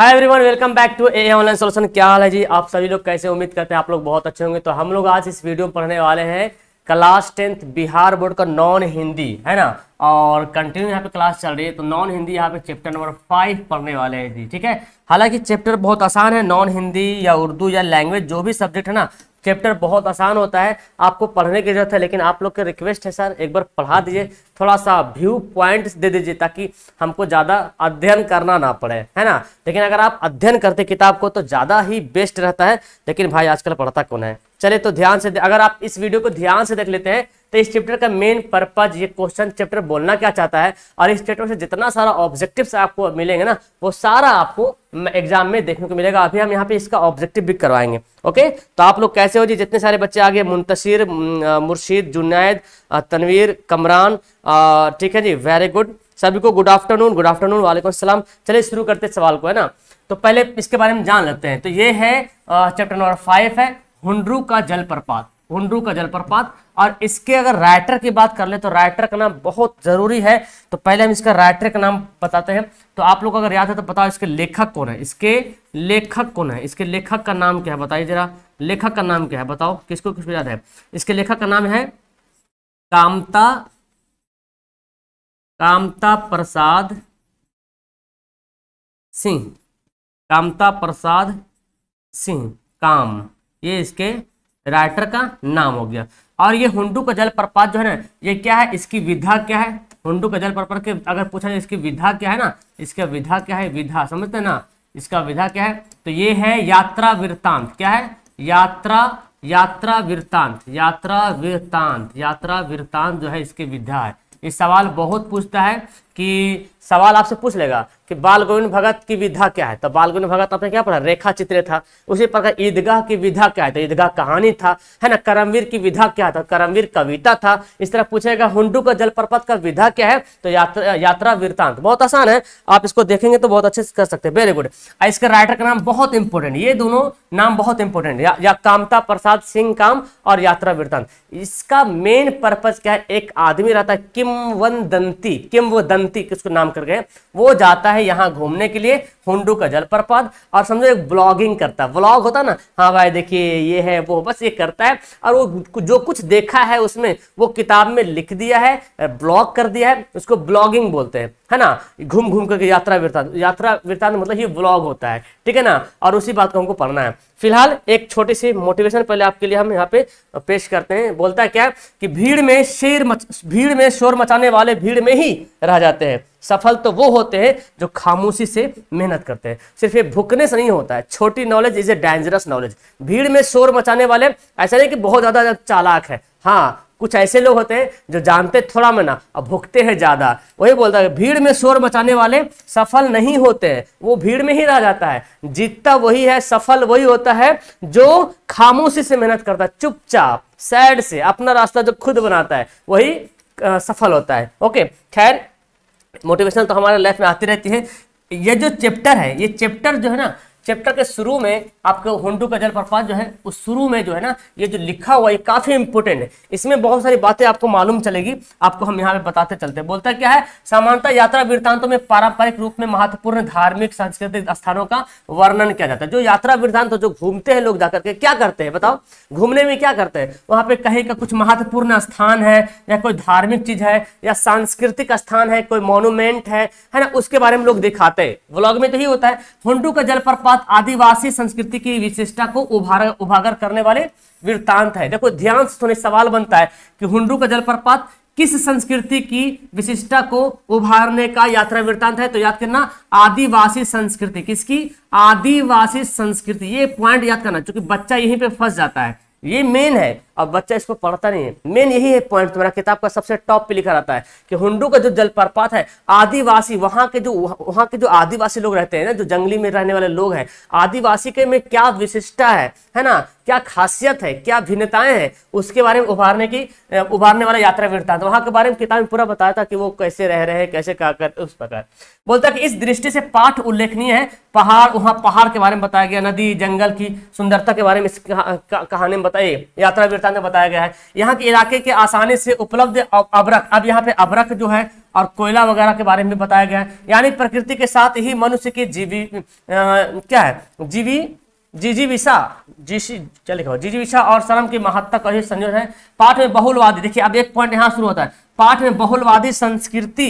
Hi everyone welcome back to a online solution क्या हाल है जी आप सभी लोग कैसे उम्मीद करते हैं आप लोग बहुत अच्छे होंगे तो हम लोग आज इस वीडियो में पढ़ने वाले हैं क्लास टेंथ बिहार बोर्ड का नॉन हिंदी है ना और कंटिन्यू यहाँ पे क्लास चल रही है तो नॉन हिंदी यहाँ पे चैप्टर नंबर फाइव पढ़ने वाले हैं जी ठीक है हालांकि चैप्टर बहुत आसान है नॉन हिंदी या उर्दू या लैंग्वेज जो भी सब्जेक्ट है ना चैप्टर बहुत आसान होता है आपको पढ़ने की जरूरत है लेकिन आप लोग के रिक्वेस्ट है सर एक बार पढ़ा दीजिए थोड़ा सा व्यू पॉइंट्स दे दीजिए ताकि हमको ज़्यादा अध्ययन करना ना पड़े है ना लेकिन अगर आप अध्ययन करते किताब को तो ज़्यादा ही बेस्ट रहता है लेकिन भाई आजकल पढ़ता कौन है चले तो ध्यान से अगर आप इस वीडियो को ध्यान से देख लेते हैं तो इस चैप्टर का मेन पर्पज ये क्वेश्चन चैप्टर बोलना क्या चाहता है और इस चैप्टर से जितना सारा ऑब्जेक्टिव आपको मिलेंगे ना वो सारा आपको एग्जाम में देखने को मिलेगा अभी हम यहाँ पे इसका ऑब्जेक्टिव भी करवाएंगे ओके तो आप लोग कैसे हो जी जितने सारे बच्चे आगे मुंतशिर मुर्शीद जुनैद तनवीर कमरान ठीक है जी वेरी गुड सभी को गुड आफ्टरनून गुड आफ्टरनून वालेकुम सलाम चलिए शुरू करते सवाल को है ना तो पहले इसके बारे में जान लेते हैं तो ये है चैप्टर नंबर फाइव है हुंडरू का जलप्रपात हुडू का जलप्रपात और इसके अगर राइटर की बात कर ले तो राइटर का नाम बहुत जरूरी है तो पहले हम इसका राइटर का नाम बताते हैं तो आप लोग अगर याद है तो बताओ इसके लेखक कौन है इसके लेखक कौन है इसके लेखक का नाम क्या है बताइए जरा लेखक का नाम क्या है बताओ किसको किस याद है इसके लेखक का नाम है कामता कामता प्रसाद सिंह कामता प्रसाद सिंह काम ये इसके राइटर का नाम हो गया और ये हुंडू का जल प्रपात जो है ना ये क्या है इसकी विधा क्या है हुंडू का जल प्रपात के अगर पूछा जाए इसकी विधा क्या है ना इसका विधा क्या है विधा समझते हैं ना इसका विधा क्या है तो ये है यात्रा वृत्तांत क्या है यात्रा यात्रा वृत्तांत यात्रा वृत्तांत यात्रा वृत्तांत जो है इसकी विधा है इस सवाल बहुत पूछता है कि सवाल आपसे पूछ लेगा कि बाल गोविंद भगत की विधा क्या है तो बाल गोविंद भगत आपने क्या पढ़ा रेखा चित्र था उसी प्रकार ईदगाह की विधा क्या है तो ईदगाह कहानी था है ना करमवीर की विधा क्या था करमवीर कविता था इस तरह पूछेगा हुंडू का जलप्रपात का विधा क्या है तो यात्रा यात्रा वृतांत बहुत आसान है आप इसको देखेंगे तो बहुत अच्छे से कर सकते हैं वेरी गुड इसके राइटर का नाम बहुत इंपॉर्टेंट ये दोनों नाम बहुत इंपॉर्टेंट या, या कामता प्रसाद सिंह काम और यात्रा वृतांत इसका मेन पर्पज क्या है एक आदमी रहता है किम वन दंती किम वंती किसको नाम करके वो जाता है यहाँ घूमने के लिए हुंडू का जलप्रपात और समझो एक ब्लॉगिंग करता है ब्लॉग होता ना हाँ भाई देखिए ये है वो बस ये करता है और वो जो कुछ देखा है उसमें वो किताब में लिख दिया है ब्लॉग कर दिया है उसको ब्लॉगिंग बोलते हैं है ना घूम घूम करके यात्रा वृत्तांत यात्रा वृत्तांत मतलब ये ब्लॉग होता है ठीक है ना और उसी बात को हमको पढ़ना है फिलहाल एक छोटी सी मोटिवेशन पहले आपके लिए हम यहाँ पे पेश करते हैं बोलता है क्या कि भीड़ में शेर मच भीड़ में शोर मचाने वाले भीड़ में ही रह जाते हैं सफल तो वो होते हैं जो खामोशी से मेहनत मेहनत करते हैं सिर्फ ये भुकने से नहीं होता है छोटी knowledge is a dangerous knowledge भीड़ में शोर मचाने वाले ऐसा नहीं कि बहुत ज़्यादा चालाक है हाँ कुछ ऐसे लोग होते हैं जो जानते थोड़ा मना और भुगते हैं ज़्यादा वही बोलता है भीड़ में शोर मचाने वाले सफल नहीं होते हैं वो भीड़ में ही रह जाता है जीतता वही है सफल वही होता है जो खामोशी से मेहनत करता है चुपचाप सैड से अपना रास्ता जो खुद बनाता है वही आ, सफल होता है ओके खैर मोटिवेशन तो हमारे लाइफ में आती रहती है ये जो चैप्टर है ये चैप्टर जो है ना चैप्टर के शुरू में आपके होंडू का जल प्रपात जो है उस शुरू में जो है ना ये जो लिखा हुआ है काफी इंपोर्टेंट है इसमें बहुत सारी बातें आपको मालूम चलेगी आपको हम यहाँ पे बताते चलते बोलता क्या है सामान्यता यात्रा वृत्तांतों में पारंपरिक रूप में महत्वपूर्ण धार्मिक सांस्कृतिक स्थानों का वर्णन किया जाता है जो यात्रा वृत्तांत जो घूमते हैं लोग जाकर के क्या करते हैं बताओ घूमने में क्या करते हैं वहां पे कहीं का कुछ महत्वपूर्ण स्थान है या कोई धार्मिक चीज है या सांस्कृतिक स्थान है कोई मोन्यूमेंट है ना उसके बारे में लोग दिखाते हैं ब्लॉग में तो ही होता है होंडू का जलप्रपात साथ आदिवासी संस्कृति की विशेषता को उभार उभागर करने वाले वृत्तांत है देखो ध्यान से थोड़े सवाल बनता है कि हुंडू का जलप्रपात किस संस्कृति की विशिष्टता को उभारने का यात्रा वृत्तांत है तो याद करना आदिवासी संस्कृति किसकी आदिवासी संस्कृति ये पॉइंट याद करना क्योंकि बच्चा यहीं पे फंस जाता है ये मेन है अब बच्चा इसको पढ़ता नहीं है मेन यही है पॉइंट तुम्हारा किताब का सबसे टॉप पे लिखा रहता है कि हुंडू का जो जलप्रपात है आदिवासी वहां के जो वहां के जो आदिवासी लोग रहते हैं ना जो जंगली में रहने वाले लोग हैं आदिवासी के में क्या विशिष्टता है है ना क्या खासियत है क्या भिन्नताएं हैं उसके बारे में उभारने की उभारने वाला यात्रा वृत्तांत तो वहां के बारे में किताब पूरा बताया था कि वो कैसे रह रहे हैं कैसे क्या कर उस प्रकार बोलता कि इस दृष्टि से पाठ उल्लेखनीय है पहाड़ वहां पहाड़ के बारे में बताया गया नदी जंगल की सुंदरता के बारे में इस कहानी में बताइए यात्रा वृत्तांत में बताया गया है यहाँ के इलाके के आसानी से उपलब्ध अबरक अब यहाँ पे अबरक जो है और कोयला वगैरह के बारे में बताया गया है यानी प्रकृति के साथ ही मनुष्य के जीवी आ, क्या है जीवी जीजी विशा जीसी चलिए कहो जीजी विशा और शर्म की महत्ता का संयोजन है पाठ में बहुलवादी देखिए अब एक पॉइंट यहाँ शुरू होता है पाठ में बहुलवादी संस्कृति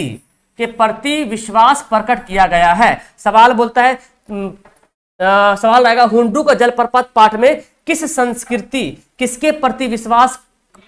के प्रति विश्वास प्रकट किया गया है सवाल बोलता है आ, सवाल रहेगा हुंडू का जलप्रपात पाठ में किस संस्कृति किसके प्रति विश्वास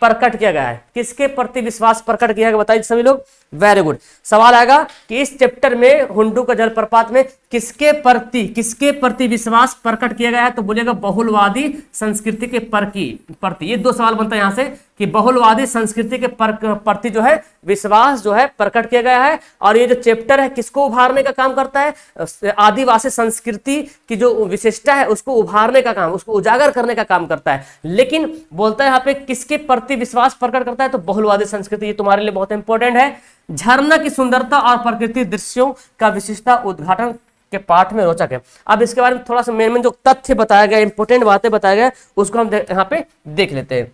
प्रकट किया गया है किसके प्रति विश्वास प्रकट किया गया बताइए सभी लोग वेरी गुड सवाल आएगा कि इस चैप्टर में हुंडू का जलप्रपात में किसके प्रति किसके प्रति विश्वास प्रकट किया गया है तो बोलेगा बहुलवादी संस्कृति के प्रति ये दो सवाल बनता है यहां से कि बहुलवादी संस्कृति के प्रति जो है विश्वास जो है प्रकट किया गया है और ये जो चैप्टर है किसको उभारने का काम करता है आदिवासी संस्कृति की जो विशेषता है उसको उभारने का काम उसको उजागर करने का काम करता है लेकिन बोलता है यहाँ पे किसके प्रति विश्वास प्रकट करता है तो बहुलवादी संस्कृति ये तुम्हारे लिए बहुत इंपॉर्टेंट है झरना की सुंदरता और प्रकृति दृश्यों का विशेषता उद्घाटन के पाठ में रोचक है अब इसके बारे में थोड़ा सा मेन मेन जो तथ्य बताया गया इंपोर्टेंट बातें बताया गया उसको हम यहाँ पे देख लेते हैं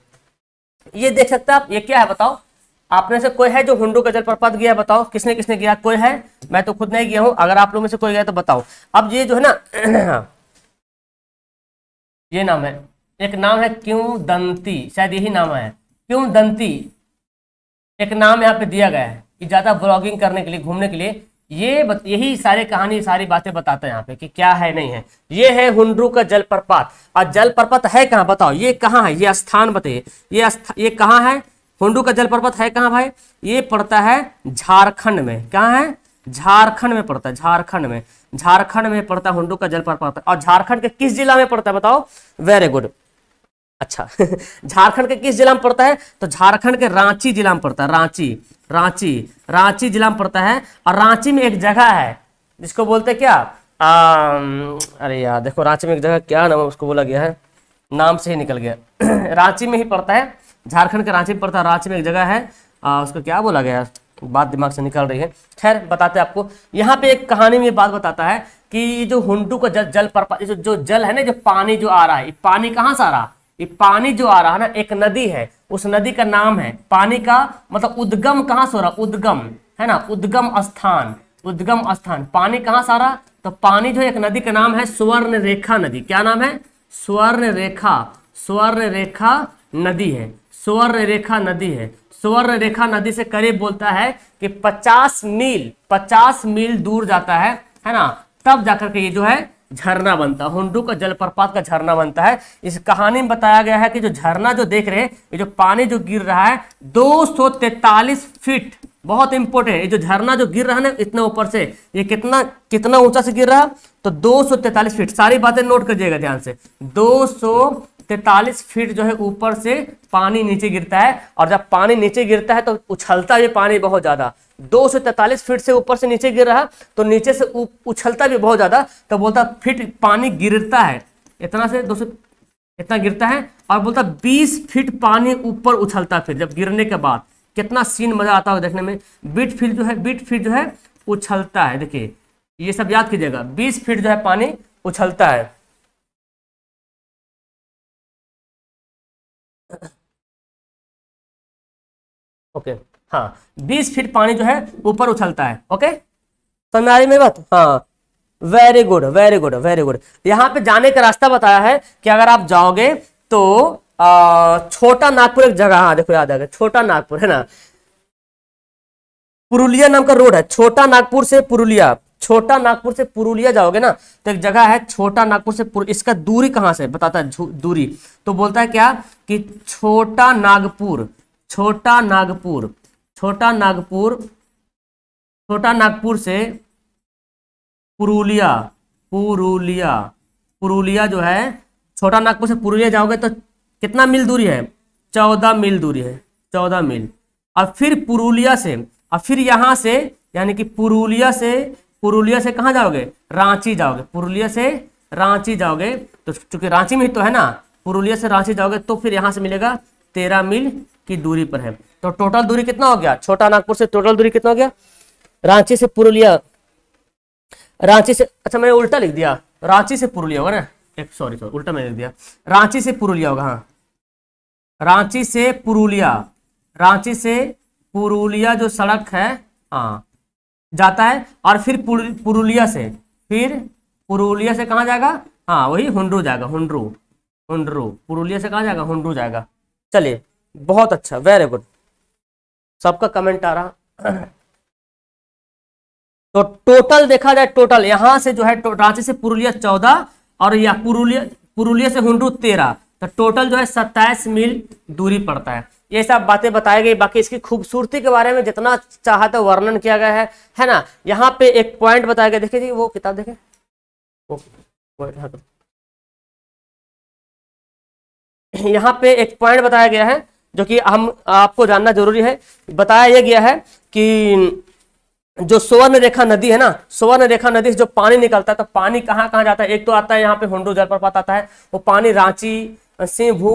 ये देख सकते आप ये क्या है बताओ आपने से कोई है जो हुंडू गजल पर पद गया बताओ किसने किसने गया कोई है मैं तो खुद नहीं गया हूं अगर आप लोग में से कोई गया तो बताओ अब ये जो है ना ये नाम है एक नाम है क्यों दंती शायद यही नाम है क्यों दंती एक नाम यहाँ पे दिया गया है कि ज्यादा ब्लॉगिंग करने के लिए घूमने के लिए ये बत, यही सारे कहानी सारी बातें बताते हैं यहाँ पे कि क्या है नहीं है ये है हुंडरू का जलप्रपात और जलप्रपात है कहाँ बताओ ये कहाँ है ये स्थान बताइए ये ये कहाँ है हुंडू का जलप्रपात है कहाँ भाई ये पड़ता है झारखंड में कहाँ है झारखंड में पड़ता है झारखंड में झारखंड में पड़ता है हुंडू का जलप्रपात और झारखंड के किस जिला में पड़ता है बताओ वेरी गुड अच्छा झारखंड के किस जिला में पड़ता है तो झारखंड के रांची जिला में पड़ता है रांची रांची रांची जिला में पड़ता है और रांची में एक जगह है जिसको बोलते हैं क्या आ, अरे यार देखो रांची में एक जगह क्या नाम उसको बोला गया है नाम से ही निकल गया रांची में ही पड़ता है झारखंड के रांची में पड़ता है रांची में एक जगह है आ, उसको क्या बोला गया बात दिमाग से निकल रही है खैर बताते हैं आपको यहाँ पे एक कहानी में बात बताता है कि जो हुंडू का जल जल पर जो जल है ना जो पानी जो आ रहा है पानी कहाँ से आ रहा ये पानी जो आ रहा है ना एक नदी है उस नदी का नाम है पानी का मतलब उद्गम कहां से हो रहा उद्गम है ना उद्गम स्थान उद्गम स्थान पानी कहां से आ रहा तो पानी जो एक नदी का नाम है स्वर्ण रेखा नदी क्या नाम है स्वर्ण रेखा स्वर्ण रेखा नदी है स्वर्ण रेखा नदी है स्वर्ण रेखा नदी से करीब बोलता है कि 50 मील 50 मील दूर जाता है है ना तब जाकर के ये जो है झरना बनता है हुंडू का जलप्रपात का झरना बनता है इस कहानी में बताया गया है कि जो झरना जो देख रहे हैं ये जो पानी जो गिर रहा है दो फीट बहुत इंपॉर्टेंट ये जो झरना जो गिर रहा है ना इतना ऊपर से ये कितना कितना ऊंचा से गिर रहा तो दो फीट सारी बातें नोट करिएगा ध्यान से दो तैतालीस फीट जो है ऊपर से पानी नीचे गिरता है और जब पानी नीचे गिरता है तो उछलता भी पानी बहुत ज़्यादा दो से तैतालीस फीट से ऊपर से नीचे गिर रहा तो नीचे से उछलता भी बहुत ज़्यादा तो बोलता फिट पानी गिरता है इतना से दो इतना गिरता है और बोलता बीस फीट पानी ऊपर उछलता फिर जब गिरने के बाद कितना सीन मज़ा आता है देखने में बीट फीट जो है बीट फीट जो है उछलता है देखिए ये सब याद कीजिएगा बीस फीट जो है पानी उछलता है ओके हाँ बीस फीट पानी जो है ऊपर उछलता है ओके समझ आ रही मेरी बात हाँ very good very good very good यहाँ पे जाने का रास्ता बताया है कि अगर आप जाओगे तो आ, छोटा नागपुर एक जगह हाँ देखो याद आ गया छोटा नागपुर है ना पुरुलिया नाम का रोड है छोटा नागपुर से पुरुलिया छोटा नागपुर से पुरुलिया जाओगे ना तो एक जगह है छोटा नागपुर से पुर इसका दूरी कहां से बताता है दूरी तो बोलता है क्या कि छोटा नागपुर छोटा नागपुर छोटा नागपुर छोटा नागपुर से पुरुलिया पुरुलिया पुरुलिया जो है छोटा नागपुर से पुरुलिया जाओगे तो कितना मील दूरी है चौदह मील दूरी है चौदह मील और फिर पुरुलिया से और फिर यहां से यानी कि पुरुलिया से पुरुलिया से कहाँ जाओगे रांची जाओगे पुरुलिया से रांची जाओगे तो चूंकि रांची में ही तो है ना पुरुलिया से रांची जाओगे तो फिर यहाँ से मिलेगा तेरह मील की दूरी पर है तो टोटल दूरी कितना हो गया छोटा नागपुर से टोटल दूरी कितना हो गया रांची से पुरुलिया रांची से अच्छा मैंने उल्टा लिख दिया रांची से पुरुलिया होगा ना एक सॉरी सॉरी उल्टा मैंने लिख दिया रांची से पुरुलिया होगा हाँ रांची से पुरुलिया रांची से पुरुलिया जो सड़क है हाँ जाता है और फिर पुरुलिया से फिर पुरुलिया से कहाँ जाएगा हाँ वही हुंडरू जाएगा हुंडरू हुंडरू पुरुलिया से कहाँ जाएगा हुंडरू जाएगा चलिए बहुत अच्छा वेरी गुड सबका कमेंट आ रहा तो टोटल देखा जाए टोटल यहां से जो है तो रांची से पुरुलिया चौदह और या पुरुलिया पुरुलिया से हुंडरू तेरह तो टोटल जो है सत्ताईस मील दूरी पड़ता है ये सब बातें बताई गई बाकी इसकी खूबसूरती के बारे में जितना चाहते वर्णन किया गया है है ना यहाँ पे एक पॉइंट बताया गया देखिए जी वो किताब देखे यहाँ पे एक पॉइंट बताया गया है जो कि हम आपको जानना जरूरी है बताया यह गया है कि जो सुवर्ण रेखा नदी है ना सुवर्ण रेखा नदी से जो पानी निकलता है तो पानी कहाँ कहाँ जाता है एक तो आता है यहाँ पे होंडो जलप्रपात आता है वो पानी रांची सिंहभू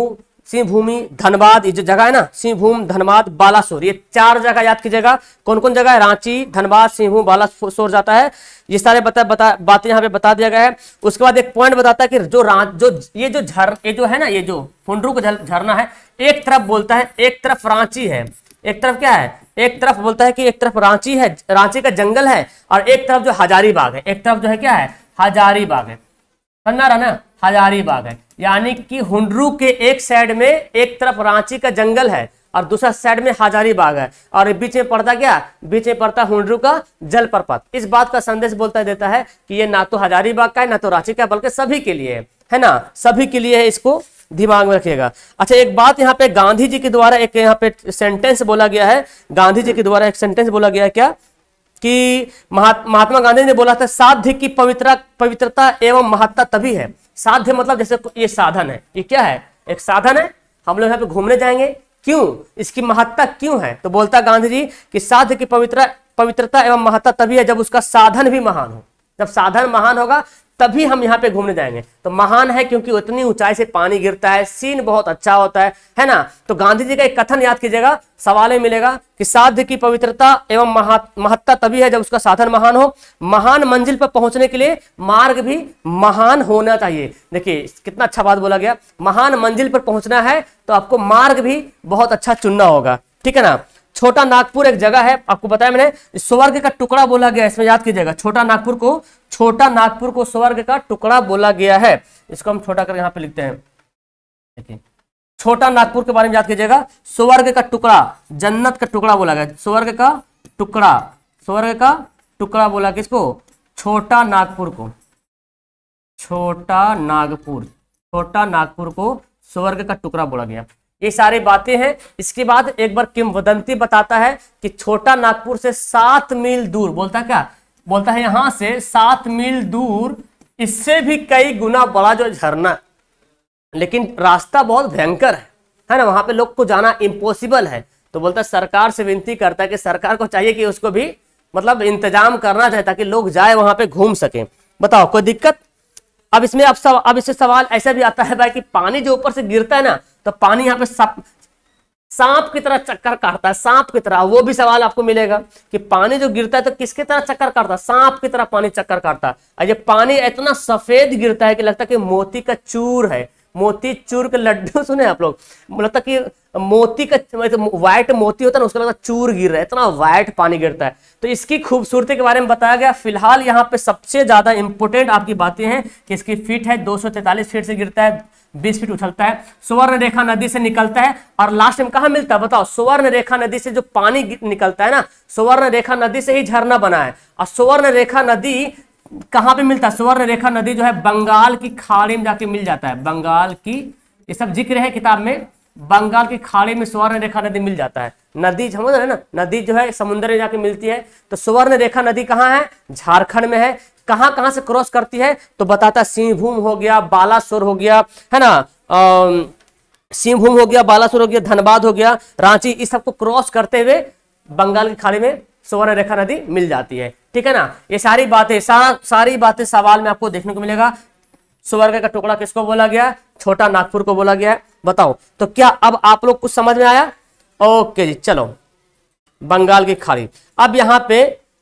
सिंहभूमि धनबाद ये जो जगह है ना सिंहभूम धनबाद बालासोर ये चार जगह याद कीजिएगा कौन कौन जगह है रांची धनबाद सिंहभूम बालासोर जाता है ये सारे बता बता बातें यहाँ पे बता दिया गया है उसके बाद एक पॉइंट बताता है कि जो जो ये जो झर ये जो है ना ये जो फुंडरू का झरना है एक तरफ बोलता है एक तरफ रांची है एक तरफ क्या है एक तरफ बोलता है कि एक तरफ रांची है रांची का जंगल है और एक तरफ जो हजारीबाग है एक तरफ जो है क्या है हजारीबाग है समझा रहा ना हजारीबाग है यानी कि हुंडरू के एक साइड में एक तरफ रांची का जंगल है और दूसरा साइड में हजारीबाग है और बीच में पड़ता क्या बीच में पड़ता हुंडरू का जलप्रपात इस बात का संदेश बोलता देता है कि ये ना तो हजारीबाग का है ना तो रांची का बल्कि सभी के लिए है, ना सभी के लिए है इसको दिमाग में रखिएगा अच्छा एक बात यहाँ पे गांधी जी के द्वारा एक यहाँ पे सेंटेंस बोला गया है गांधी जी के द्वारा एक सेंटेंस बोला गया है क्या कि महात्मा गांधी ने बोला था साध्य की पवित्र पवित्रता एवं महत्ता तभी है साध्य मतलब जैसे ये साधन है ये क्या है एक साधन है हम लोग यहाँ पे घूमने जाएंगे क्यों इसकी महत्ता क्यों है तो बोलता गांधी जी कि साध्य की पवित्र पवित्रता एवं महत्ता तभी है जब उसका साधन भी महान हो जब साधन महान होगा तभी हम यहाँ पे घूमने जाएंगे तो महान है क्योंकि उतनी ऊंचाई से पानी गिरता है सीन बहुत अच्छा होता है है ना तो गांधी जी का एक कथन याद कीजिएगा सवाल मिलेगा कि साध्य की पवित्रता एवं महत्ता तभी है जब उसका साधन महान हो महान मंजिल पर पहुंचने के लिए मार्ग भी महान होना चाहिए देखिए कितना अच्छा बात बोला गया महान मंजिल पर पहुंचना है तो आपको मार्ग भी बहुत अच्छा चुनना होगा ठीक है ना छोटा नागपुर एक जगह है आपको बताया मैंने स्वर्ग का टुकड़ा बोला गया इसमें याद कीजिएगा छोटा नागपुर को छोटा नागपुर को स्वर्ग का टुकड़ा बोला गया है इसको हम छोटा कर यहाँ पे लिखते हैं देखिए छोटा नागपुर के बारे में याद कीजिएगा स्वर्ग का टुकड़ा जन्नत का टुकड़ा बोला गया स्वर्ग का टुकड़ा स्वर्ग का टुकड़ा बोला किसको छोटा नागपुर को छोटा नागपुर छोटा नागपुर को स्वर्ग का टुकड़ा बोला गया ये सारी बातें हैं इसके बाद एक बार किमवदंती बताता है कि छोटा नागपुर से सात मील दूर बोलता क्या बोलता है यहां से सात मील दूर इससे भी कई गुना बड़ा जो झरना लेकिन रास्ता बहुत भयंकर है है ना वहां पे लोग को जाना इम्पोसिबल है तो बोलता है सरकार से विनती करता है कि सरकार को चाहिए कि उसको भी मतलब इंतजाम करना चाहिए ताकि लोग जाए वहां पे घूम सके बताओ कोई दिक्कत अब इसमें अब सव, अब इससे सवाल ऐसा भी आता है भाई कि पानी जो ऊपर से गिरता है ना तो पानी यहाँ पे सांप की तरह चक्कर काटता है सांप की तरह वो भी सवाल आपको मिलेगा कि पानी जो गिरता है तो किसकी तरह चक्कर काटता है सांप की तरह पानी चक्कर काटता है ये पानी इतना सफेद गिरता है कि लगता है कि मोती का चूर है चूर के लड्डू सुने आप लोग मतलब कि मोती का व्हाइट मतलब मोती होता है ना उसका लगता चूर गिर रहा है इतना व्हाइट पानी गिरता है तो इसकी खूबसूरती के बारे में बताया गया फिलहाल यहाँ पे सबसे ज्यादा इंपोर्टेंट आपकी बातें हैं कि इसकी फीट है दो फीट से गिरता है 20 फीट उछलता है सुवर्ण रेखा नदी से निकलता है और लास्ट में कहा मिलता है बताओ सुवर्ण रेखा नदी से जो पानी निकलता है ना सुवर्ण रेखा नदी से ही झरना बना है और सुवर्ण रेखा नदी कहां पे मिलता है सुवर्ण रेखा नदी जो है बंगाल की खाड़ी में जाके मिल जाता है बंगाल की ये सब जिक्र है किताब में बंगाल की खाड़ी में सुवर्ण रेखा नदी मिल जाता है नदी समझ रहे ना नदी जो है समुद्र में जाके मिलती है तो सुवर्ण रेखा नदी कहाँ है झारखंड में है कहाँ कहाँ से क्रॉस करती है तो बताता है सिंहभूम हो गया बालासोर हो गया है ना सिंहभूम हो गया बालासोर हो गया धनबाद हो गया रांची इस सबको क्रॉस करते हुए बंगाल की खाड़ी में सुवर्ण रेखा नदी मिल जाती है ठीक है ना ये सारी बातें सारा सारी बातें सवाल में आपको देखने को मिलेगा सुवर्ग का टुकड़ा किसको बोला गया छोटा नागपुर को बोला गया बताओ तो क्या अब आप लोग कुछ समझ में आया ओके जी चलो बंगाल की खाड़ी अब यहाँ पे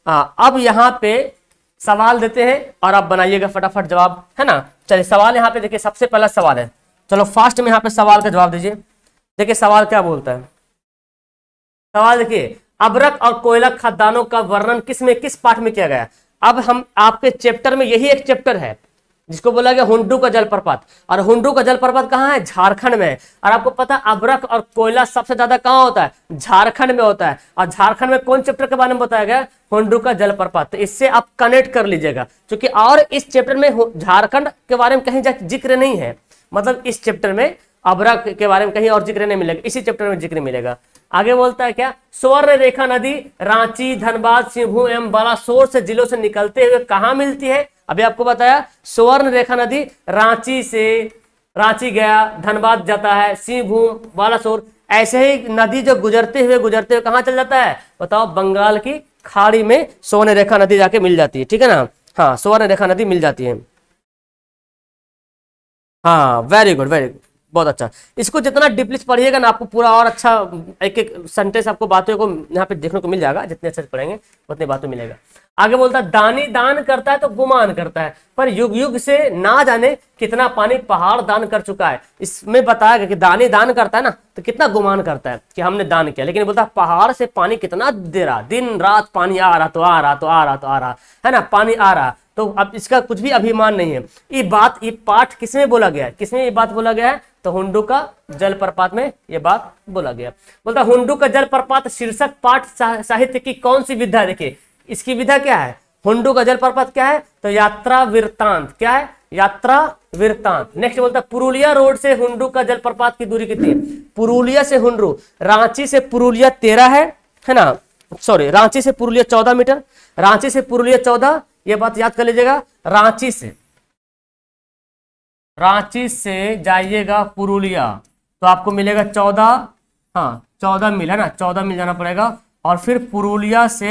आ, अब यहाँ पे सवाल देते हैं और आप बनाइएगा फटाफट जवाब है ना चलिए सवाल यहाँ पे देखिए सबसे पहला सवाल है चलो फास्ट में यहाँ पे सवाल का जवाब दीजिए देखिए सवाल क्या बोलता है सवाल देखिए अबरक और कोयला खादानों का वर्णन किस में किस पाठ में किया गया अब हम आपके चैप्टर में यही एक चैप्टर है जिसको बोला गया हुडू का जलप्रपात और हुडू का जलप्रपात कहाँ है झारखंड में और आपको पता अबरक और कोयला सबसे ज्यादा कहाँ होता है झारखंड में होता है और झारखंड में कौन चैप्टर के बारे में बताया गया हुडू का जलप्रपात तो इससे आप कनेक्ट कर लीजिएगा क्योंकि और इस चैप्टर में झारखंड के बारे में कहीं जिक्र नहीं है मतलब इस चैप्टर में अबरक के बारे में कहीं और जिक्र नहीं मिलेगा इसी चैप्टर में जिक्र मिलेगा आगे बोलता है क्या स्वर्ण रेखा नदी रांची धनबाद सिंहभूम एवं बालासोर से जिलों से निकलते हुए कहा मिलती है अभी आपको बताया स्वर्ण रेखा नदी रांची से रांची गया धनबाद जाता है सिंहभूम बालासोर ऐसे ही नदी जो गुजरते हुए गुजरते हुए कहां चल जाता है बताओ बंगाल की खाड़ी में स्वर्ण रेखा नदी जाके मिल जाती है ठीक है ना हाँ स्वर्ण रेखा नदी मिल जाती है हाँ वेरी गुड वेरी गुड बहुत अच्छा इसको जितना डीपली पढ़िएगा ना आपको पूरा और अच्छा एक एक सेंटेंस आपको बातों को यहाँ पे देखने को मिल जाएगा जितने अच्छे से पढ़ेंगे उतनी बातों मिलेगा आगे बोलता है दानी दान करता है तो गुमान करता है पर युग युग से ना जाने कितना पानी पहाड़ दान कर चुका है इसमें बताया गया कि दानी दान करता है ना तो कितना गुमान करता है कि हमने दान किया लेकिन बोलता है पहाड़ से पानी कितना दे रहा दिन रात पानी आ रहा तो आ रहा तो आ रहा तो आ रहा है ना पानी आ रहा तो अब इसका कुछ भी अभिमान नहीं है ये बात ये पाठ किसमें बोला गया है किसमें ये बात बोला गया है तो हुंडू का जलप्रपात में ये बात बोला गया बोलता हुंडू का जलप्रपात शीर्षक पाठ साहित्य की कौन सी विधा देखिए इसकी विधा क्या है हुंडू का जलप्रपात क्या है तो यात्रा वृत्तांत क्या है यात्रा वृत्तांत नेक्स्ट बोलता है पुरुलिया रोड से हुंडू का जलप्रपात की दूरी कितनी पुरुलिया से हुंडू रांची से पुरुलिया तेरह है है ना सॉरी रांची से पुरुलिया चौदह मीटर रांची से पुरुलिया चौदह यह बात याद कर लीजिएगा रांची से रांची से जाइएगा पुरुलिया तो आपको मिलेगा चौदह हाँ चौदह मिल है ना चौदह मिल जाना पड़ेगा और फिर पुरुलिया से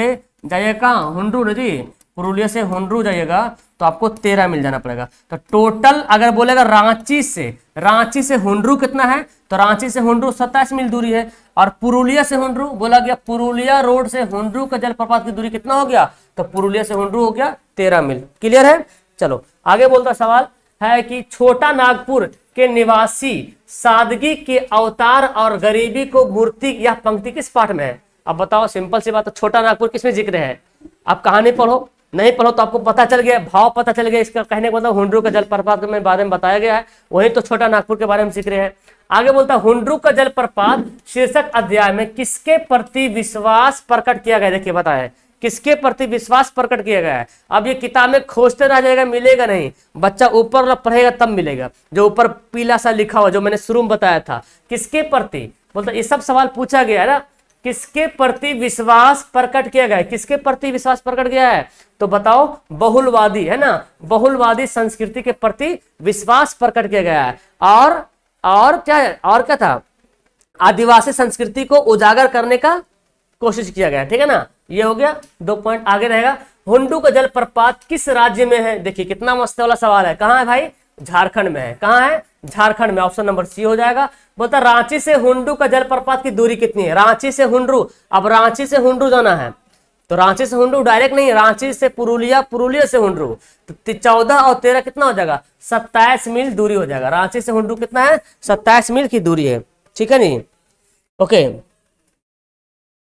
जाइएगा कहाँ हुंडरू ना जी पुरुलिया से हुंडरू जाइएगा तो आपको तेरह मिल जाना पड़ेगा तो टोटल अगर बोलेगा रांची से रांची से हुंडरू कितना है तो रांची से हुंडरू सत्ताईस मील दूरी है और पुरुलिया से हुंडरू बोला गया पुरुलिया रोड से हुंडरू का जलप्रपात की दूरी कितना हो गया तो पुरुलिया से हुंडरू हो गया तेरह मील क्लियर है चलो आगे बोलता सवाल है कि छोटा नागपुर के निवासी सादगी के अवतार और गरीबी को मूर्ति यह पंक्ति किस पाठ में है अब बताओ सिंपल सी बात है तो छोटा नागपुर किसमें जिक्र है आप कहानी पढ़ो नहीं पढ़ो तो आपको पता चल गया भाव पता चल गया इसका कहने का मतलब हुंडरू का जलप्रपात में बारे में बताया गया है वही तो छोटा नागपुर के बारे में जिक्र है आगे बोलता है हुंडरू का जलप्रपात शीर्षक अध्याय में किसके प्रति विश्वास प्रकट किया गया देखिए बताया किसके प्रति विश्वास प्रकट किया गया है अब ये किताबें खोजते रह जाएगा मिलेगा नहीं बच्चा ऊपर पढ़ेगा तब मिलेगा जो ऊपर पीला सा लिखा हुआ जो मैंने शुरू में बताया था किसके प्रति बोलते ये सब सवाल पूछा गया है ना किसके प्रति विश्वास प्रकट किया गया है किसके प्रति विश्वास प्रकट किया है तो बताओ बहुलवादी है ना बहुलवादी संस्कृति के प्रति विश्वास प्रकट किया गया है और और क्या और क्या था आदिवासी संस्कृति को उजागर करने का कोशिश किया गया ठीक है ना ये हो गया दो पॉइंट आगे रहेगा हुंडू का जलप्रपात किस राज्य में है देखिए कितना मस्त वाला सवाल है कहां है भाई झारखंड में है कहां है झारखंड में ऑप्शन नंबर सी हो जाएगा बोलता रांची से हुंडू का जलप्रपात की दूरी कितनी है रांची से हुंडू अब रांची से हुंडू जाना है तो रांची से हुंडू डायरेक्ट नहीं रांची से पुरुलिया पुरुलिया से हुंडू तो चौदह और तेरह कितना हो जाएगा सत्ताईस मील दूरी हो जाएगा रांची से हुंडू कितना है सत्ताईस मील की दूरी है ठीक है नी ओके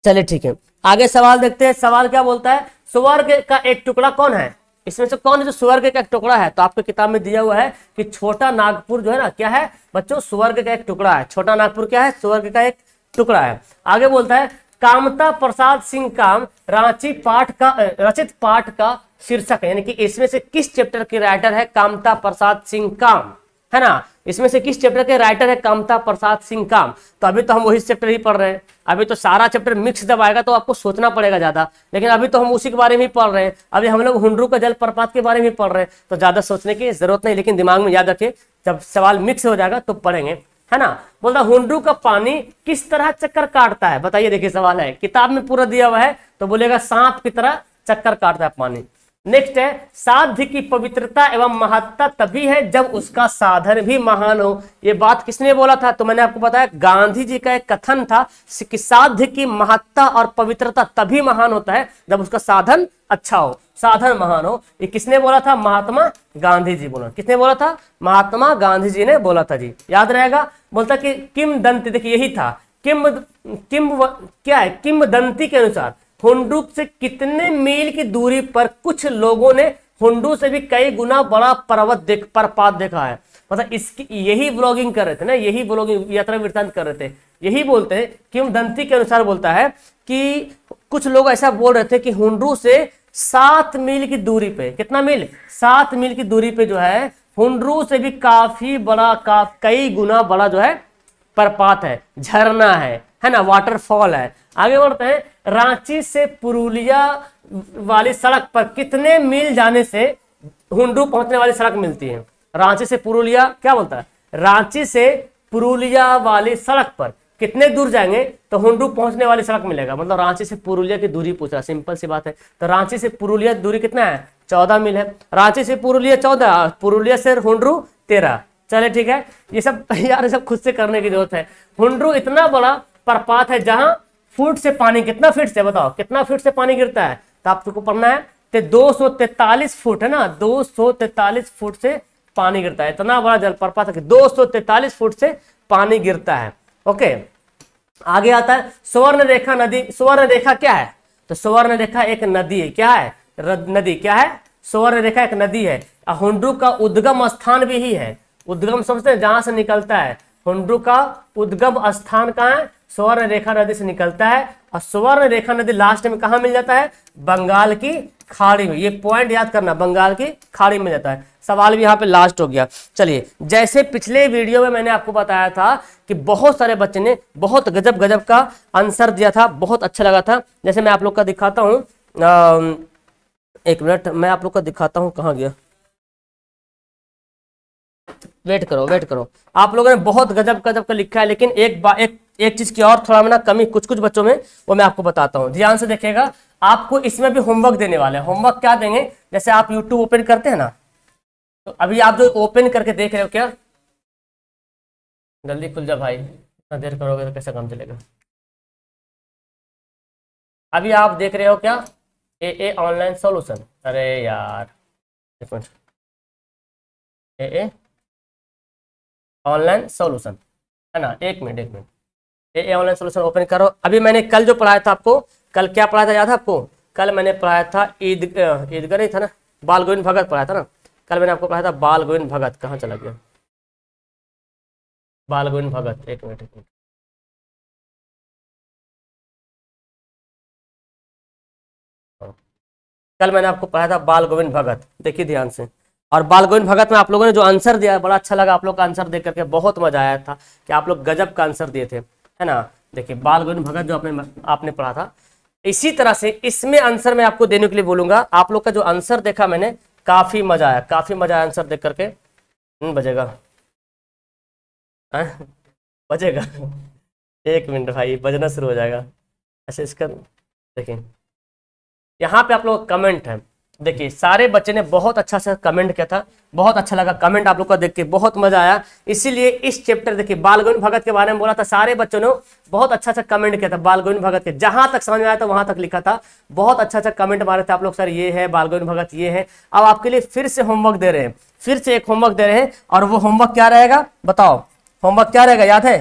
चलिए ठीक है आगे सवाल देखते हैं सवाल क्या बोलता है स्वर्ग का एक टुकड़ा कौन है इसमें से कौन है जो स्वर्ग का एक टुकड़ा है तो आपके किताब में दिया हुआ है कि छोटा नागपुर जो है ना क्या है बच्चों स्वर्ग का एक टुकड़ा है छोटा नागपुर क्या है स्वर्ग का एक टुकड़ा है आगे बोलता है कामता प्रसाद सिंह काम रांची पाठ का रचित पाठ का शीर्षक है यानी कि इसमें से किस चैप्टर के राइटर है कामता प्रसाद सिंह काम है ना इसमें से किस चैप्टर के राइटर है कमता प्रसाद सिंह काम तो अभी तो हम वही चैप्टर ही पढ़ रहे हैं अभी तो सारा चैप्टर मिक्स जब आएगा तो आपको सोचना पड़ेगा ज्यादा लेकिन अभी तो हम उसी के बारे में ही पढ़ रहे हैं अभी हम लोग हुडरू का जल प्रपात के बारे में पढ़ रहे हैं तो ज्यादा सोचने की जरूरत नहीं लेकिन दिमाग में याद रखे जब सवाल मिक्स हो जाएगा तो पढ़ेंगे है ना बोलता हुडरू का पानी किस तरह चक्कर काटता है बताइए देखिए सवाल है किताब में पूरा दिया हुआ है तो बोलेगा सांप की तरह चक्कर काटता है पानी नेक्स्ट है साध्य की पवित्रता एवं महत्ता तभी है जब उसका साधन भी महान हो ये बात किसने बोला था तो मैंने आपको बताया गांधी जी का एक कथन था कि साध्य की महत्ता और पवित्रता तभी महान होता है जब उसका साधन अच्छा हो साधन महान हो ये किसने बोला था महात्मा गांधी जी बोला किसने बोला था महात्मा गांधी जी ने बोला था जी याद रहेगा बोलता कि किम दंती देखिए यही था किम किम क्या है किम दंती के अनुसार हुंडू से कितने मील की दूरी पर कुछ लोगों ने हुडू से भी कई गुना बड़ा पर्वत देख पर्वत देखा है मतलब इसकी यही ब्लॉगिंग कर रहे थे ना यही ब्लॉगिंग यात्रा वृत्तांत कर रहे थे यही बोलते हैं कि हम दंती के अनुसार बोलता है कि कुछ लोग ऐसा बोल रहे थे कि हुडू से सात मील की दूरी पे कितना मील सात मील की दूरी पे जो है हुंडरू से भी काफी बड़ा का, कई गुना बड़ा जो है प्रपात है झरना है है ना वाटरफॉल है आगे बढ़ते हैं रांची से पुरुलिया वाली सड़क पर कितने मील जाने से हुडू पहुंचने वाली सड़क मिलती है रांची से पुरुलिया क्या बोलता है रांची से पुरुलिया वाली सड़क पर कितने दूर जाएंगे तो हुडू पहुंचने वाली सड़क मिलेगा मतलब रांची से पुरुलिया की दूरी पूछ रहा सिंपल सी बात है तो रांची से पुरुलिया दूरी कितना है चौदह मील है रांची से पुरुलिया चौदह पुरुलिया से हुंडरू तेरह चले ठीक है ये सब यार सब खुद से करने की जरूरत है हुंडरू इतना बड़ा प्रपात है जहां फुट से पानी कितना फीट से बताओ कितना फीट से पानी गिरता है तो आप सबको पढ़ना है तो दो फुट है ना दो फुट से पानी गिरता है इतना बड़ा जल जलप्रपात है दो फुट से पानी गिरता है ओके आगे आता है स्वर्ण रेखा नदी स्वर्ण रेखा क्या है तो स्वर्ण रेखा एक नदी है क्या है नदी क्या है स्वर्ण रेखा एक नदी है हुंडू का उद्गम स्थान भी ही है उद्गम समझते हैं जहां से निकलता है हुंडू का उद्गम स्थान कहाँ है स्वर्ण रेखा नदी से निकलता है और स्वर्ण रेखा नदी लास्ट में कहा मिल जाता है बंगाल की खाड़ी में ये पॉइंट याद करना बंगाल की खाड़ी में जाता है सवाल भी यहाँ पे लास्ट हो गया चलिए जैसे पिछले वीडियो में मैंने आपको बताया था कि बहुत सारे बच्चे ने बहुत गजब गजब का आंसर दिया था बहुत अच्छा लगा था जैसे मैं आप लोग का दिखाता हूँ एक मिनट मैं आप लोग का दिखाता हूँ कहाँ गया वेट करो वेट करो आप लोगों ने बहुत गजब गजब का लिखा है लेकिन एक बा, एक एक चीज की और थोड़ा मैं कमी कुछ कुछ बच्चों में वो मैं आपको बताता हूँ ध्यान से देखिएगा आपको इसमें भी होमवर्क देने वाले हैं होमवर्क क्या देंगे जैसे आप यूट्यूब ओपन करते हैं ना तो अभी आप जो ओपन करके देख रहे हो क्या जल्दी खुल जा भाई इतना देर करोगे तो कैसे काम चलेगा अभी आप देख रहे हो क्या ए ए ऑनलाइन सोल्यूशन अरे यार ए ए ऑनलाइन सोल्यूशन है ना एक मिनट एक minute a online solution open करो अभी मैंने कल जो पढ़ाया था आपको कल क्या पढ़ाया था याद है आपको कल मैंने पढ़ाया था ईद ईदगर नहीं था ना बाल गोविंद भगत पढ़ाया था ना कल मैंने आपको पढ़ाया था बाल गोविंद भगत कहाँ चला गया बाल गोविंद भगत एक मिनट एक मिनट कल मैंने आपको पढ़ाया था बाल गोविंद भगत देखिए ध्यान से और बाल गोविंद भगत में आप लोगों ने जो आंसर दिया बड़ा अच्छा लगा आप लोग का आंसर देख करके बहुत मजा आया था कि आप लोग गजब का आंसर दिए थे है ना देखिए बाल गोविंद भगत जो आपने आपने पढ़ा था इसी तरह से इसमें आंसर मैं आपको देने के लिए बोलूंगा आप लोग का जो आंसर देखा मैंने काफी मजा आया काफी मजा आया आंसर देख करके हम्म, बजेगा हाँ? बजेगा एक मिनट भाई बजना शुरू हो जाएगा अच्छा इसका देखिए यहाँ पे आप लोग कमेंट है देखिए सारे बच्चे ने बहुत अच्छा सा कमेंट किया था बहुत अच्छा लगा कमेंट आप लोग का देख के बहुत मजा आया इसीलिए इस चैप्टर देखिए बालगोविंद भगत के बारे में बोला था सारे बच्चों ने बहुत अच्छा अच्छा कमेंट किया था बालगोविंद भगत के जहां तक समझ में आया था वहां तक लिखा था बहुत अच्छा अच्छा कमेंट मारे थे आप लोग सर ये है बालगोविंद भगत ये है अब आपके लिए फिर से होमवर्क दे रहे हैं फिर से एक होमवर्क दे रहे हैं और वो होमवर्क क्या रहेगा बताओ होमवर्क क्या रहेगा याद है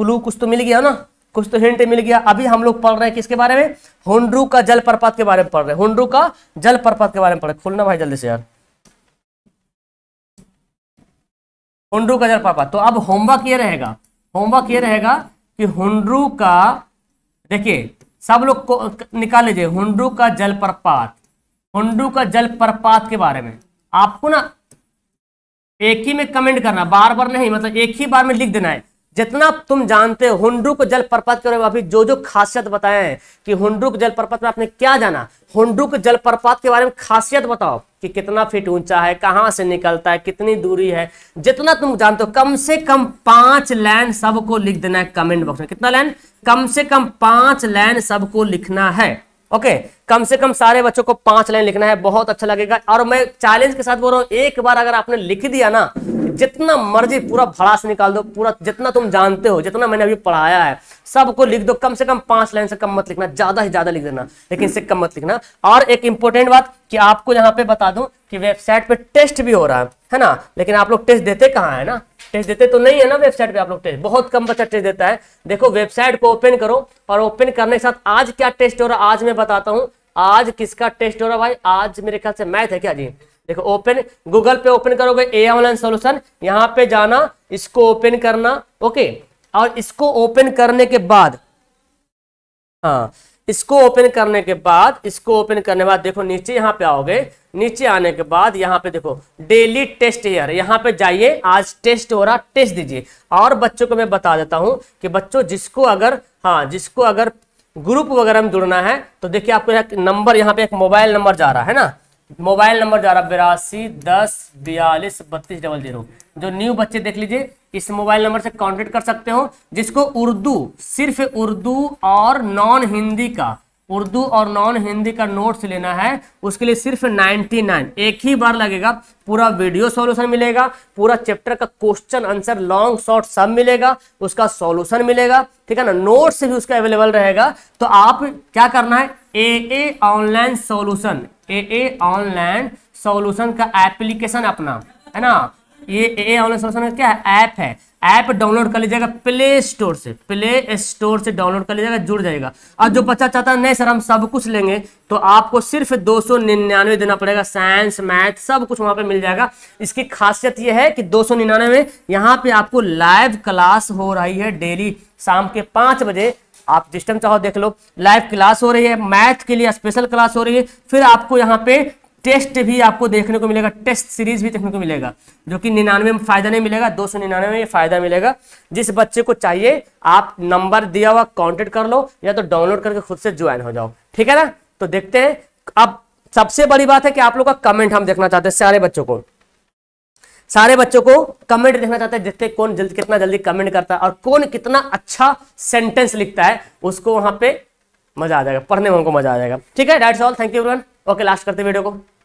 क्लू कुछ तो मिल गया ना कुछ तो हिंट मिल गया अभी हम लोग पढ़ रहे हैं किसके बारे में होंड्रू का जल प्रपात के बारे में पढ़ रहे हैं होंड्रू का जल प्रपात के बारे में पढ़ रहे खुलना भाई जल्दी से यार होंड्रू का जल प्रपात तो अब होमवर्क ये रहेगा होमवर्क ये रहेगा कि हुंड्रू का देखिए सब लोग को निकाल लीजिए हुंड्रू का जल प्रपात हुंड्रू का जल प्रपात के बारे में आपको ना एक ही में कमेंट करना बार बार नहीं मतलब एक ही बार में लिख देना है जितना तुम जानते हो हुंडरुक जलप्रपात के अभी जो जो खासियत बताए हैं कि हुंडरुक जलप्रपात में आपने क्या जाना हुंडरुक जलप्रपात के बारे में खासियत बताओ कि कितना फीट ऊंचा है कहां से निकलता है कितनी दूरी है जितना तुम जानते हो कम से कम पांच लाइन सबको लिख देना है कमेंट बॉक्स में कितना लाइन कम से कम पांच लाइन सबको लिखना है ओके कम से कम सारे बच्चों को पांच लाइन लिखना है बहुत अच्छा लगेगा और मैं चैलेंज के साथ बोल रहा हूँ एक बार अगर आपने लिख दिया ना जितना मर्जी पूरा भड़ास निकाल दो पूरा जितना तुम जानते हो जितना मैंने अभी पढ़ाया है सबको लिख दो कम से कम पांच लाइन से कम मत लिखना ज्यादा ही ज्यादा लिख देना लेकिन इससे कम मत लिखना और एक इंपॉर्टेंट बात कि आपको यहाँ पे बता दूं कि वेबसाइट पे टेस्ट भी हो रहा है है ना लेकिन आप लोग टेस्ट देते कहाँ है ना टेस्ट देते तो नहीं है ना वेबसाइट पे आप लोग टेस्ट बहुत कम बच्चा टेस्ट देता है देखो वेबसाइट को ओपन करो और ओपन करने के साथ आज क्या टेस्ट हो रहा है आज मैं बताता हूँ आज किसका टेस्ट हो रहा भाई आज मेरे ख्याल से मैथ है क्या जी देखो ओपन गूगल पे ओपन करोगे ए ऑनलाइन सोल्यूशन यहाँ पे जाना इसको ओपन करना ओके और इसको ओपन करने के बाद हाँ इसको ओपन करने के बाद इसको ओपन करने के बाद देखो नीचे यहाँ पे आओगे नीचे आने के बाद यहाँ पे देखो डेली टेस्ट ईयर यहाँ पे जाइए आज टेस्ट हो रहा टेस्ट दीजिए और बच्चों को मैं बता देता हूँ कि बच्चों जिसको अगर हाँ जिसको अगर ग्रुप वगैरह में जुड़ना है तो देखिए आपको एक नंबर यहाँ पे एक मोबाइल नंबर जा रहा है ना मोबाइल नंबर जा रहा है बिरासी दस बयालीस बत्तीस डबल जीरो जो न्यू बच्चे देख लीजिए इस मोबाइल नंबर से कॉन्टेक्ट कर सकते हो जिसको उर्दू सिर्फ उर्दू और नॉन हिंदी का उर्दू और नॉन हिंदी का नोट्स लेना है उसके लिए सिर्फ 99 एक ही बार लगेगा पूरा वीडियो सॉल्यूशन मिलेगा पूरा चैप्टर का क्वेश्चन आंसर लॉन्ग शॉर्ट सब मिलेगा उसका सॉल्यूशन मिलेगा ठीक है ना नोट्स भी उसका अवेलेबल रहेगा तो आप क्या करना है A A online solution A A online solution का एप्लीकेशन अपना है ना ये ए ऑनलाइन सोल्यूशन क्या है ऐप है ऐप डाउनलोड कर लीजिएगा प्ले स्टोर से प्ले स्टोर से डाउनलोड कर लीजिएगा जुड़ जाएगा और जो बच्चा चाहता है नहीं सर हम सब कुछ लेंगे तो आपको सिर्फ दो सौ निन्यानवे देना पड़ेगा साइंस मैथ सब कुछ वहां पे मिल जाएगा इसकी खासियत यह है कि दो सौ निन्यानवे यहाँ पे आपको लाइव क्लास हो रही है डेली शाम के पांच बजे आप जिस टाइम चाहो देख लो लाइव क्लास हो रही है मैथ के लिए स्पेशल क्लास हो रही है फिर आपको यहाँ पे टेस्ट भी आपको देखने को मिलेगा टेस्ट सीरीज भी देखने को मिलेगा जो कि निन्यानवे में फायदा नहीं मिलेगा दो सौ निन्यानवे में फायदा मिलेगा जिस बच्चे को चाहिए आप नंबर दिया हुआ कॉन्टेक्ट कर लो या तो डाउनलोड करके खुद से ज्वाइन हो जाओ ठीक है ना तो देखते हैं अब सबसे बड़ी बात है कि आप लोग का कमेंट हम देखना चाहते हैं सारे बच्चों को सारे बच्चों को कमेंट देखना चाहते हैं देखते कौन जल्द कितना जल्दी कमेंट करता है और कौन कितना अच्छा सेंटेंस लिखता है उसको वहां पे मजा आ जाएगा पढ़ने में उनको मजा आ जाएगा ठीक है that's all thank you everyone okay last करते वीडियो को